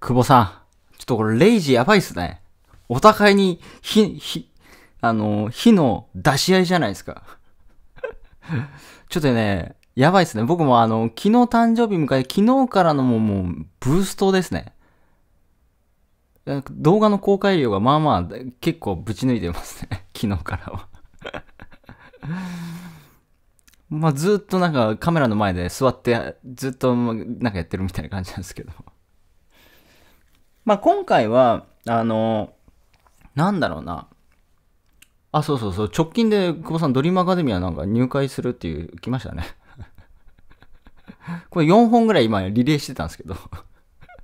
久保さん、ちょっとこれレイジやばいっすね。お互いに、ひ、ひ、あの、火の出し合いじゃないですか。ちょっとね、やばいっすね。僕もあの、昨日誕生日迎え、昨日からのもう、もう、ブーストですね。動画の公開量がまあまあ、結構ぶち抜いてますね。昨日からは まあずっとなんかカメラの前で座ってずっとなんかやってるみたいな感じなんですけどまあ、今回は、あの、なんだろうな。あ、そうそうそう。直近で、久保さん、ドリームアカデミアなんか入会するっていう、来ましたね。これ4本ぐらい今リレーしてたんですけど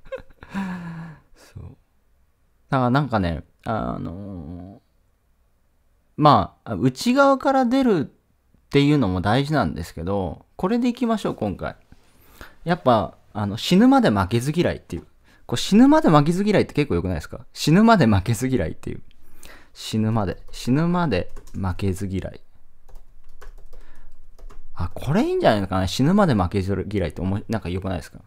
そう。だからなんかね、あのまあ、内側から出るっていうのも大事なんですけど、これでいきましょう、今回。やっぱ、あの、死ぬまで負けず嫌いっていう。こう死ぬまで負けず嫌いって結構良くないですか死ぬまで負けず嫌いっていう。死ぬまで、死ぬまで負けず嫌い。あ、これいいんじゃないのかな死ぬまで負けず嫌いって思い、なんか良くないですか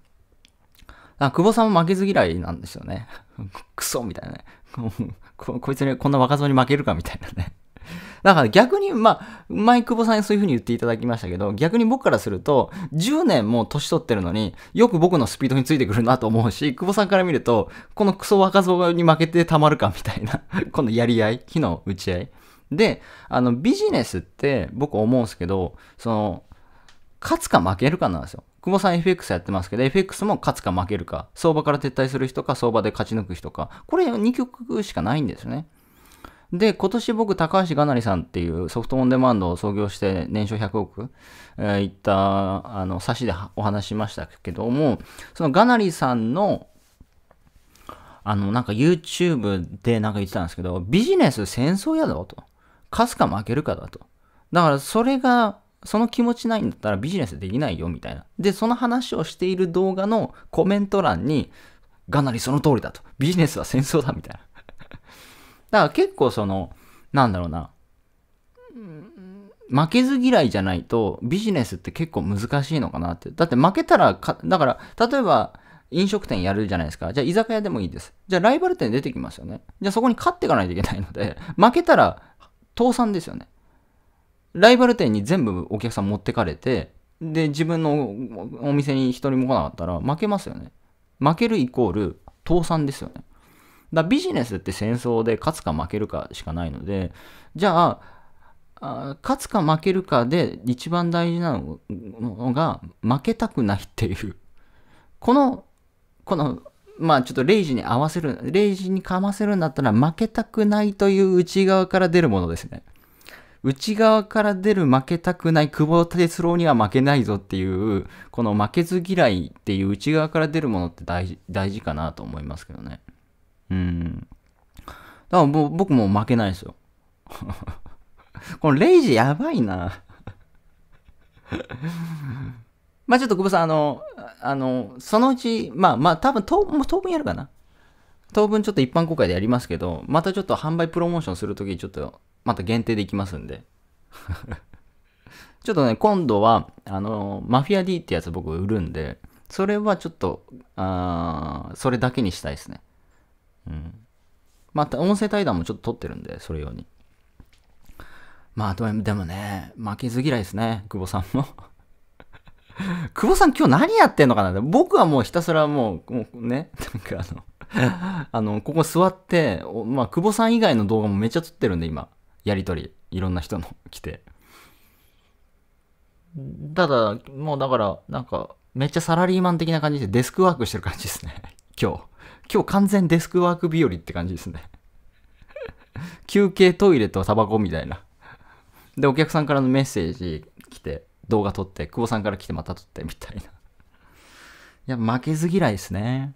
あ、久保さんも負けず嫌いなんですよね。クソみたいなね。こいつにこんな若造に負けるかみたいなねだから逆に、まあ、前久保さんにそういうふうに言っていただきましたけど、逆に僕からすると、10年も年取ってるのに、よく僕のスピードについてくるなと思うし、久保さんから見ると、このクソ若造に負けてたまるかみたいな、このやり合い、火の打ち合い。で、あの、ビジネスって僕思うんですけど、その、勝つか負けるかなんですよ。久保さん FX やってますけど、FX も勝つか負けるか、相場から撤退する人か、相場で勝ち抜く人か、これ2曲しかないんですよね。で、今年僕、高橋がなりさんっていうソフトオンデマンドを創業して年商100億、えー、いった、あの、差しでお話しましたけども、そのがなりさんの、あの、なんか YouTube でなんか言ってたんですけど、ビジネス戦争やぞと。勝つか負けるかだと。だからそれが、その気持ちないんだったらビジネスできないよみたいな。で、その話をしている動画のコメント欄に、がなりその通りだと。ビジネスは戦争だみたいな。だから結構その、なんだろうな、負けず嫌いじゃないとビジネスって結構難しいのかなって。だって負けたらだから例えば飲食店やるじゃないですか。じゃあ居酒屋でもいいです。じゃあライバル店出てきますよね。じゃあそこに勝っていかないといけないので、負けたら倒産ですよね。ライバル店に全部お客さん持ってかれて、で、自分のお店に一人も来なかったら負けますよね。負けるイコール倒産ですよね。だビジネスって戦争で勝つか負けるかしかないので、じゃあ、勝つか負けるかで一番大事なのが、負けたくないっていう。この、この、まあちょっと0時に合わせる、0時にかませるんだったら負けたくないという内側から出るものですね。内側から出る負けたくない、久保哲郎には負けないぞっていう、この負けず嫌いっていう内側から出るものって大事、大事かなと思いますけどね。うん。だからもう僕も負けないですよ。このレイジやばいな。まあちょっと久保さん、あの、あの、そのうち、まあまあ多分当もう当分やるかな。当分ちょっと一般公開でやりますけど、またちょっと販売プロモーションするときちょっと、また限定でいきますんで。ちょっとね、今度は、あの、マフィア D ってやつ僕売るんで、それはちょっと、あそれだけにしたいですね。うん。まあ、音声対談もちょっと撮ってるんで、それ用に。まあ、でもでもね、負けず嫌いですね、久保さんも 久保さん今日何やってんのかな僕はもうひたすらもう、もうね、なんかあの あの、ここ座って、まあ、久保さん以外の動画もめっちゃ撮ってるんで、今。やりとり。いろんな人の来て。ただ、もうだから、なんか、めっちゃサラリーマン的な感じでデスクワークしてる感じですね。今日。今日完全デスクワーク日和って感じですね休憩トイレとタバコみたいなで、お客さんからのメッセージ来て、動画撮って、久保さんから来てまた撮ってみたいないや、負けず嫌いですね。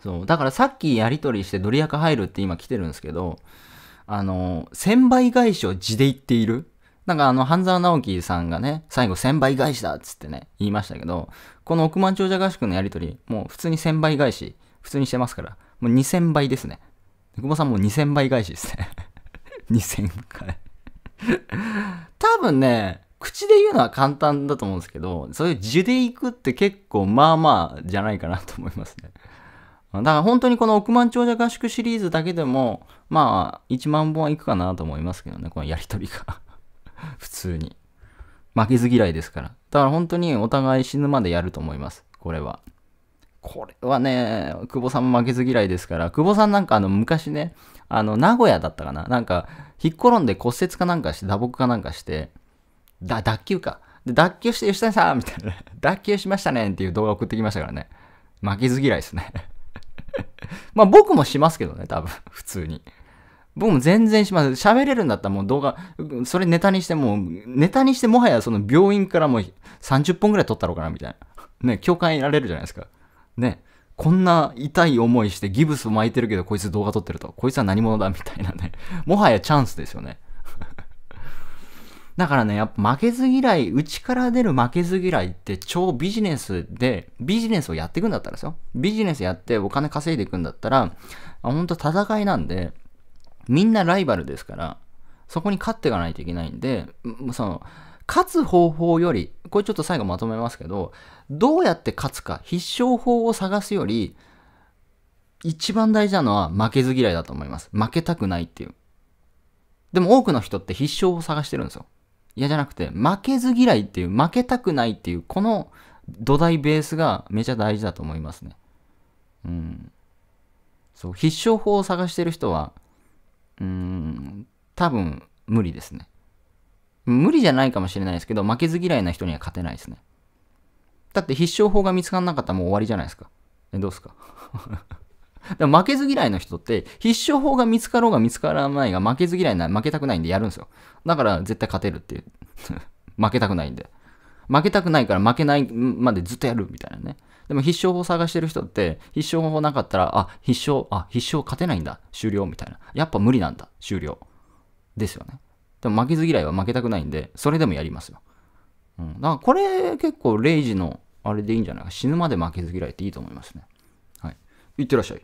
そう。だからさっきやりとりしてドリアカ入るって今来てるんですけど、あの、1000倍返しを地で言っているなんかあの、半沢直樹さんがね、最後1000倍返しだっつってね、言いましたけど、この億万長者合宿のやりとり、もう普通に1000倍返し、普通にしてますから、もう2000倍ですね。久保さんもう2000倍返しですね。2000 回多分ね、口で言うのは簡単だと思うんですけど、そういう字でいくって結構まあまあじゃないかなと思いますね。だから本当にこの億万長者合宿シリーズだけでも、まあ1万本はいくかなと思いますけどね、このやりとりが 普通に。負けず嫌いですから。だから本当にお互い死ぬまでやると思います。これは。これはね、久保さんも負けず嫌いですから、久保さんなんかあの昔ね、あの名古屋だったかななんか、引っ転んで骨折かなんかして、打撲かなんかして、だ、脱臼か。で、脱臼して吉谷さんみたいな、脱臼しましたねっていう動画送ってきましたからね。負けず嫌いですね まあ僕もしますけどね、多分、普通に。僕も全然します。喋れるんだったらもう動画、それネタにしても、ネタにしてもはやその病院からもう30本ぐらい撮ったろうかなみたいな。ね、共感得られるじゃないですか。ね。こんな痛い思いしてギブス巻いてるけどこいつ動画撮ってると。こいつは何者だみたいなね。もはやチャンスですよね。だからね、やっぱ負けず嫌い、内から出る負けず嫌いって超ビジネスで、ビジネスをやっていくんだったらですよ。ビジネスやってお金稼いでいくんだったら、ほんと戦いなんで、みんなライバルですから、そこに勝っていかないといけないんで、その、勝つ方法より、これちょっと最後まとめますけど、どうやって勝つか、必勝法を探すより、一番大事なのは負けず嫌いだと思います。負けたくないっていう。でも多くの人って必勝を探してるんですよ。嫌じゃなくて、負けず嫌いっていう、負けたくないっていう、この土台ベースがめちゃ大事だと思いますね。うん。そう、必勝法を探してる人は、うーん、多分無理ですね。無理じゃないかもしれないですけど、負けず嫌いな人には勝てないですね。だって必勝法が見つからなかったらもう終わりじゃないですか。え、どうすか でも負けず嫌いの人って必勝法が見つかろうが見つからないが負けず嫌いな負けたくないんでやるんですよ。だから絶対勝てるっていう。負けたくないんで。負けたくないから負けないまでずっとやるみたいなね。でも必勝法探してる人って、必勝法なかったら、あ、必勝、あ、必勝勝てないんだ。終了みたいな。やっぱ無理なんだ。終了。ですよね。でも負けず嫌いは負けたくないんで、それでもやりますよ。うん。だからこれ結構0時のあれでいいんじゃないか。死ぬまで負けず嫌いっていいと思いますね。はい。いってらっしゃい。